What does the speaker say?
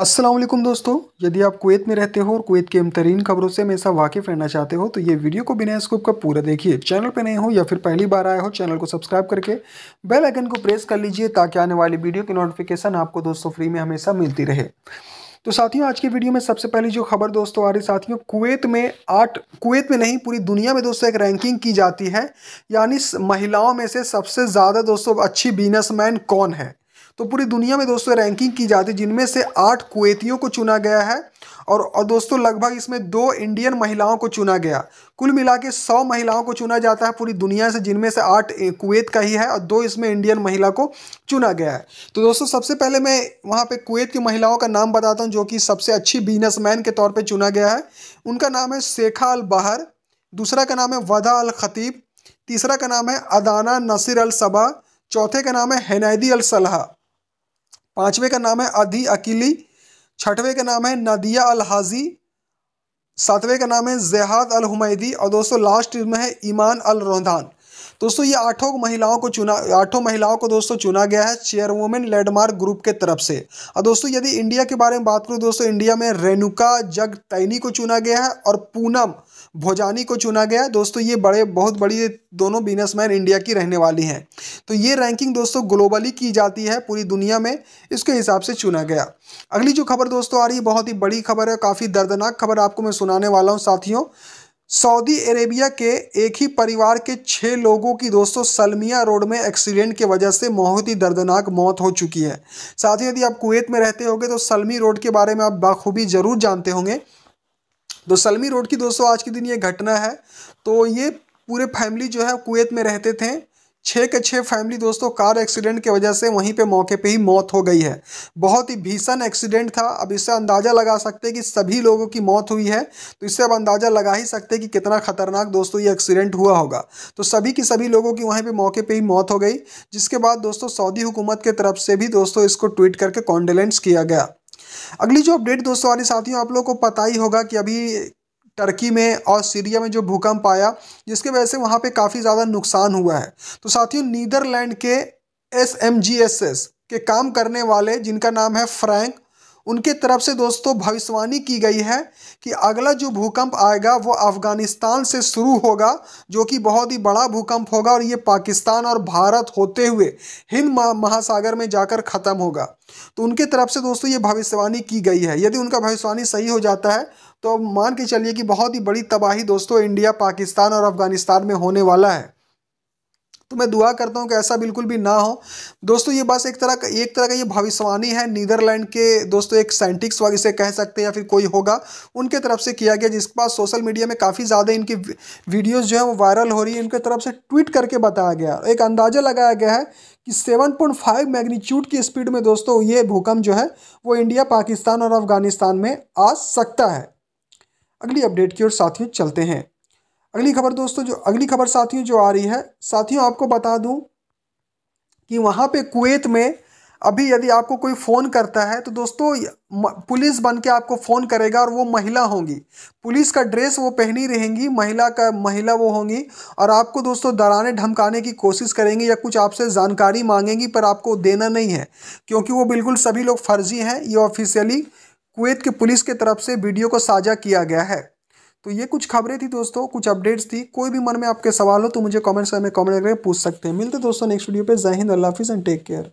असलम दोस्तों यदि आप कुवैत में रहते हो और कुवैत के अहम तरीन खबरों से हमेशा वाकिफ रहना चाहते हो तो ये वीडियो को बिना स्कोप का पूरा देखिए चैनल पर नए हो या फिर पहली बार आए हो चैनल को सब्सक्राइब करके बेल आइकन को प्रेस कर लीजिए ताकि आने वाली वीडियो की नोटिफिकेशन आपको दोस्तों फ्री में हमेशा मिलती रहे तो साथियों आज की वीडियो में सबसे पहली जो खबर दोस्तों आ रही साथियों कुवैत में आठ कुवैत में नहीं पूरी दुनिया में दोस्तों एक रैंकिंग की जाती है यानी महिलाओं में से सबसे ज़्यादा दोस्तों अच्छी बिजनेसमैन कौन है तो पूरी दुनिया में दोस्तों रैंकिंग की जाती है जिनमें से आठ कुवैतियों को चुना गया है और, और दोस्तों लगभग इसमें दो इंडियन महिलाओं को चुना गया कुल मिला के सौ महिलाओं को चुना जाता है पूरी दुनिया से जिनमें से आठ कुवैत का ही है और दो इसमें इंडियन महिला को चुना गया है तो दोस्तों सबसे पहले मैं वहाँ पे कुवैत की महिलाओं का नाम बताता हूँ जो कि सबसे अच्छी बिजनेसमैन के तौर पर चुना गया है उनका नाम है शेखा अल बहर दूसरा का नाम है वदा अल ख़तीब तीसरा का नाम है अदाना नसीर अल सबा चौथे का नाम है हैनैदी अल सलाह पाँचवें का नाम है अधी अकीली छठवें का नाम है नदिया अल हाजी सातवें का नाम है जहाद अल हुमैदी और दोस्तों लास्ट में है ईमान अल रोंधान दोस्तों ये आठों महिलाओं को चुना आठों महिलाओं को दोस्तों चुना गया है चेयरवुमेन लैंडमार्क ग्रुप के तरफ से और दोस्तों यदि इंडिया के बारे में बात करूँ दोस्तों इंडिया में रेणुका जग तैनी को चुना गया है और पूनम भोजानी को चुना गया है दोस्तों ये बड़े बहुत बड़ी दोनों बिजनेसमैन इंडिया की रहने वाली हैं तो ये रैंकिंग दोस्तों ग्लोबली की जाती है पूरी दुनिया में इसके हिसाब से चुना गया अगली जो खबर दोस्तों आ रही है बहुत ही बड़ी खबर है काफ़ी दर्दनाक खबर आपको मैं सुनाने वाला हूँ साथियों सऊदी अरेबिया के एक ही परिवार के छः लोगों की दोस्तों सलमिया रोड में एक्सीडेंट की वजह से बहुत ही दर्दनाक मौत हो चुकी है साथ ही यदि आप कुवैत में रहते होंगे तो सलमी रोड के बारे में आप बाखूबी ज़रूर जानते होंगे तो सलमी रोड की दोस्तों आज के दिन ये घटना है तो ये पूरे फैमिली जो है कुवैत में रहते थे छः के छः फैमिली दोस्तों कार एक्सीडेंट की वजह से वहीं पे मौके पे ही मौत हो गई है बहुत ही भीषण एक्सीडेंट था अब इससे अंदाज़ा लगा सकते हैं कि सभी लोगों की मौत हुई है तो इससे अब अंदाज़ा लगा ही सकते हैं कि कितना खतरनाक दोस्तों ये एक्सीडेंट हुआ होगा तो सभी की सभी लोगों की वहीं पर मौके पर ही मौत हो गई जिसके बाद दोस्तों सऊदी हुकूमत के तरफ से भी दोस्तों इसको ट्वीट करके कॉन्डोलेंस किया गया अगली जो अपडेट दोस्तों हमारे साथियों आप लोगों को पता ही होगा कि अभी टर्की में और सीरिया में जो भूकंप आया जिसके वजह से वहाँ पे काफ़ी ज़्यादा नुकसान हुआ है तो साथियों नीदरलैंड के एस के काम करने वाले जिनका नाम है फ्रैंक उनके तरफ से दोस्तों भविष्यवाणी की गई है कि अगला जो भूकंप आएगा वो अफ़गानिस्तान से शुरू होगा जो कि बहुत ही बड़ा भूकंप होगा और ये पाकिस्तान और भारत होते हुए हिंद महासागर में जाकर ख़त्म होगा तो उनके तरफ से दोस्तों ये भविष्यवाणी की गई है यदि उनका भविष्यवाणी सही हो जाता है तो मान के चलिए कि बहुत ही बड़ी तबाही दोस्तों इंडिया पाकिस्तान और अफ़गानिस्तान में होने वाला है तो मैं दुआ करता हूँ कि ऐसा बिल्कुल भी ना हो दोस्तों ये बस एक तरह का एक तरह का ये भविष्यवाणी है नीदरलैंड के दोस्तों एक साइंटिक्स वगैरह से कह सकते हैं या फिर कोई होगा उनके तरफ से किया गया जिसके पास सोशल मीडिया में काफ़ी ज़्यादा इनकी वीडियोज़ जो है वो वायरल हो रही है इनके तरफ से ट्वीट करके बताया गया एक अंदाज़ा लगाया गया है कि सेवन पॉइंट की स्पीड में दोस्तों ये भूकंप जो है वो इंडिया पाकिस्तान और अफगानिस्तान में आ सकता है अगली अपडेट की ओर साथियों चलते हैं अगली खबर दोस्तों जो अगली खबर साथियों जो आ रही है साथियों आपको बता दूं कि वहाँ पे कुवैत में अभी यदि आपको कोई फ़ोन करता है तो दोस्तों पुलिस बन के आपको फ़ोन करेगा और वो महिला होंगी पुलिस का ड्रेस वो पहनी रहेंगी महिला का महिला वो होंगी और आपको दोस्तों डराने धमकाने की कोशिश करेंगी या कुछ आपसे जानकारी मांगेंगी पर आपको देना नहीं है क्योंकि वो बिल्कुल सभी लोग फर्जी हैं ये ऑफिशियली कुवैत के पुलिस के तरफ से वीडियो को साझा किया गया है तो ये कुछ खबरें थी दोस्तों कुछ अपडेट्स थी कोई भी मन में आपके सवाल हो तो मुझे कमेंट्स में कमेंट करके पूछ सकते हैं मिलते दोस्तों नेक्स्ट वीडियो पे जय हिंद अल्लाह हाफिज़ एंड टेक केयर